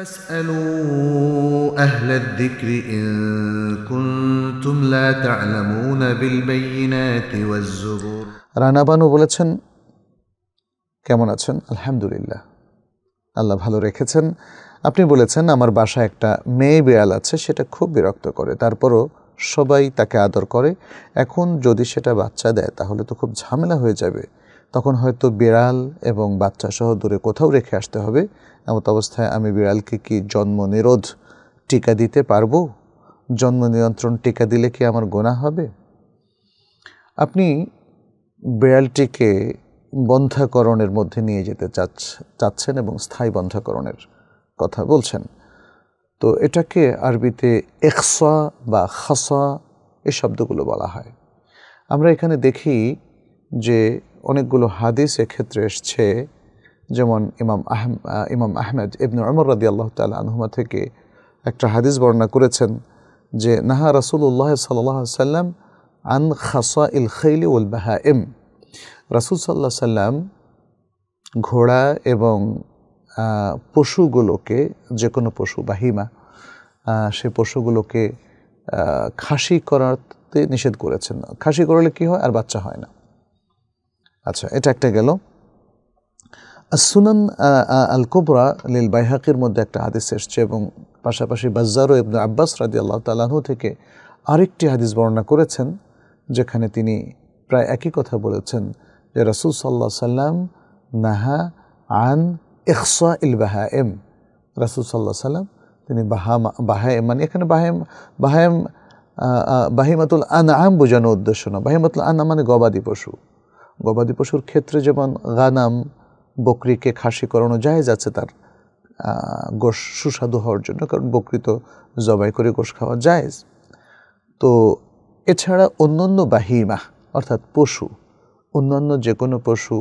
فاسألوا أهل الذكر إن كنتم لا تعلمون بالبينات والزبور রানা বানু বলেছেন কেমন আছেন আলহামদুলিল্লাহ আল্লাহ ভালো রেখেছেন আপনি বলেছেন আমার বাসায় একটা মেয়ে বেয়াল আছে সেটা খুব বিরক্ত করে তারপরও সবাই তাকে আদর করে এখন যদি সেটা বাচ্চা দেয় তাহলে তো খুব ঝামেলা হয়ে যাবে তখন হয়তো বিড়াল এবং বাচ্চা সহ দূরে কোথাও রেখে আসতে হবে এমত অবস্থায় আমি বিড়ালকে কি জন্ম নিরোধ টিকা দিতে পারবো জন্ম নিয়ন্ত্রণ টিকা দিলে কি আমার গোনা হবে আপনি বিড়ালটিকে বন্ধাকরণের মধ্যে নিয়ে যেতে চাচ্ছেন এবং স্থায়ী বন্ধাকরণের কথা বলছেন তো এটাকে আরবিতে এক্সা বা খাসা এ শব্দগুলো বলা হয় আমরা এখানে দেখি যে অনেকগুলো হাদিস এক্ষেত্রে এসছে যেমন ইমাম আহম ইমাম আহমেদ ইবনু আমর রাদি আল্লাহ তাল আনহুমা থেকে একটা হাদিস বর্ণনা করেছেন যে নাহা রাসুল্লাহ সাল্লাহ সাল্লাম আন খাসা ইল খৈলি উল বাহা এম রাসুল সাল্লাহ সাল্লাম ঘোড়া এবং পশুগুলোকে যে কোনো পশু বাহিমা সে পশুগুলোকে খাসি করাতে নিষেধ করেছেন খাসি করলে কি হয় আর বাচ্চা হয় না আচ্ছা এটা একটা গেল সুনান আল কুবরা লীল বাইহাকির মধ্যে একটা হাদিস এসছে এবং পাশাপাশি বাজ্জারো ইবনু আব্বাস রাজি আল্লাহ তালাহু থেকে আরেকটি হাদিস বর্ণনা করেছেন যেখানে তিনি প্রায় একই কথা বলেছেন যে রাসুল সাল্লাহ সাল্লাম নাহা আন এখসা ইল বাহা এম রাসুল সাল্লাহ সাল্লাম তিনি বাহামা এম মানে এখানে বাহেম বাহেম বাহিমাতুল আন আম বোঝানোর উদ্দেশ্য না বাহিমাতুল আন মানে গবাদি পশু গবাদি পশুর ক্ষেত্রে যেমন গানাম বকরিকে খাসি করানো যায় যাচ্ছে তার গোশ সুস্বাদু হওয়ার জন্য কারণ বকরি তো জবাই করে গোশ খাওয়া যায় তো এছাড়া অন্যান্য বাহিমা অর্থাৎ পশু অন্যান্য যে কোনো পশু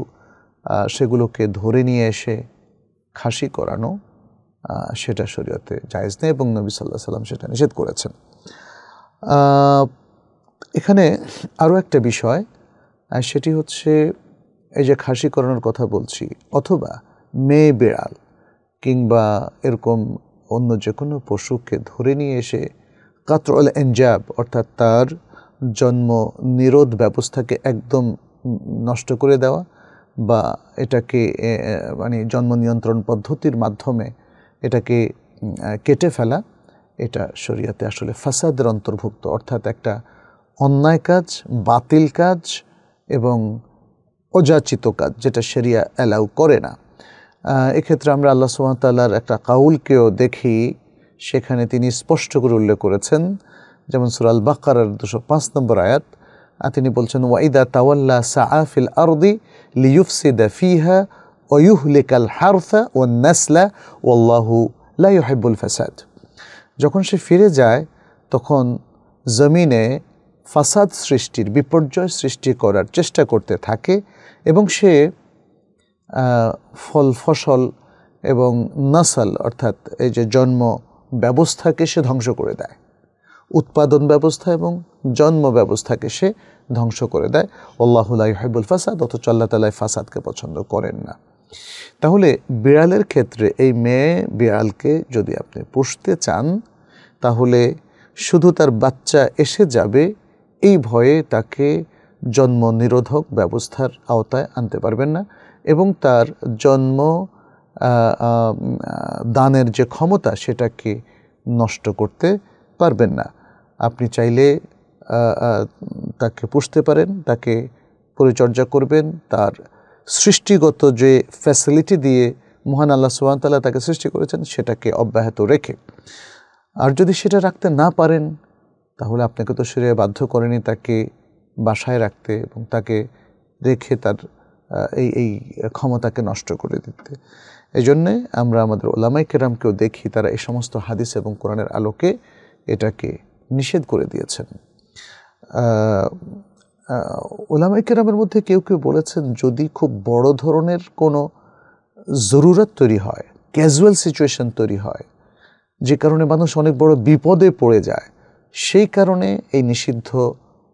সেগুলোকে ধরে নিয়ে এসে খাসি করানো সেটা শরীয়তে জায়জ নেই এবং নবী সাল্লাহ সাল্লাম সেটা নিষেধ করেছেন এখানে আরও একটা বিষয় আর সেটি হচ্ছে এই যে খাসি করানোর কথা বলছি অথবা মেয়ে বেড়াল কিংবা এরকম অন্য যে কোনো পশুকে ধরে নিয়ে এসে কাতরল এনজাব অর্থাৎ তার জন্ম নিরোধ ব্যবস্থাকে একদম নষ্ট করে দেওয়া বা এটাকে মানে জন্ম নিয়ন্ত্রণ পদ্ধতির মাধ্যমে এটাকে কেটে ফেলা এটা শরীয়তে আসলে ফাসাদের অন্তর্ভুক্ত অর্থাৎ একটা অন্যায় কাজ বাতিল কাজ এবং অযাচিত কাজ যেটা সেরিয়া অ্যালাউ করে না এক্ষেত্রে আমরা আল্লাহ সুমতাল্লার একটা কাউলকেও দেখি সেখানে তিনি স্পষ্ট করে উল্লেখ করেছেন যেমন সুরাল বাকার দুশো পাঁচ নম্বর আয়াত তিনি বলছেন ওয়াইদা তাওয়াল্লা সাফিল আরদি দ্য ফিহা লেকাল হারফা ও নাসলা ওল্লাহু লাইহাইবুল ফাসাদ যখন সে ফিরে যায় তখন জমিনে ফাসাদ সৃষ্টির বিপর্যয় সৃষ্টি করার চেষ্টা করতে থাকে এবং সে ফল ফসল এবং নাসাল অর্থাৎ এই যে জন্ম ব্যবস্থাকে সে ধ্বংস করে দেয় উৎপাদন ব্যবস্থা এবং জন্ম ব্যবস্থাকে সে ধ্বংস করে দেয় অল্লাহুল্লাহ হাইবুল ফাসাদ অথচ আল্লাহ তালাই ফাসাদকে পছন্দ করেন না তাহলে বিড়ালের ক্ষেত্রে এই মেয়ে বিড়ালকে যদি আপনি পুষতে চান তাহলে শুধু তার বাচ্চা এসে যাবে এই ভয়ে তাকে জন্ম নিরোধক ব্যবস্থার আওতায় আনতে পারবেন না এবং তার জন্ম দানের যে ক্ষমতা সেটাকে নষ্ট করতে পারবেন না আপনি চাইলে তাকে পুষতে পারেন তাকে পরিচর্যা করবেন তার সৃষ্টিগত যে ফ্যাসিলিটি দিয়ে মহান আল্লাহ সুহামতাল্লাহ তাকে সৃষ্টি করেছেন সেটাকে অব্যাহত রেখে আর যদি সেটা রাখতে না পারেন তাহলে আপনাকে তো সেরে বাধ্য করেনি তাকে বাসায় রাখতে এবং তাকে রেখে তার এই এই ক্ষমতাকে নষ্ট করে দিতে এই জন্যে আমরা আমাদের ওলামাই কেরামকেও দেখি তারা এই সমস্ত হাদিস এবং কোরআনের আলোকে এটাকে নিষেধ করে দিয়েছেন ওলামাই কেরামের মধ্যে কেউ কেউ বলেছেন যদি খুব বড় ধরনের কোনো জরুরত তৈরি হয় ক্যাজুয়াল সিচুয়েশন তৈরি হয় যে কারণে মানুষ অনেক বড় বিপদে পড়ে যায় সেই কারণে এই নিষিদ্ধ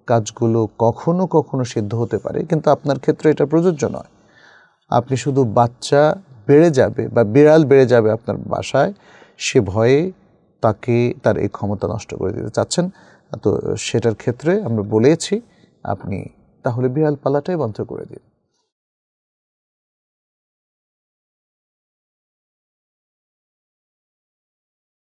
কাজগুলো কখনো কখনো সিদ্ধ হতে পারে কিন্তু আপনার ক্ষেত্রে এটা প্রযোজ্য নয় আপনি শুধু বাচ্চা বেড়ে যাবে বা বিড়াল বেড়ে যাবে আপনার বাসায় সে ভয়ে তাকে তার এই ক্ষমতা নষ্ট করে দিতে চাচ্ছেন তো সেটার ক্ষেত্রে আমরা বলেছি আপনি তাহলে বিড়াল পালাটাই বন্ধ করে দিন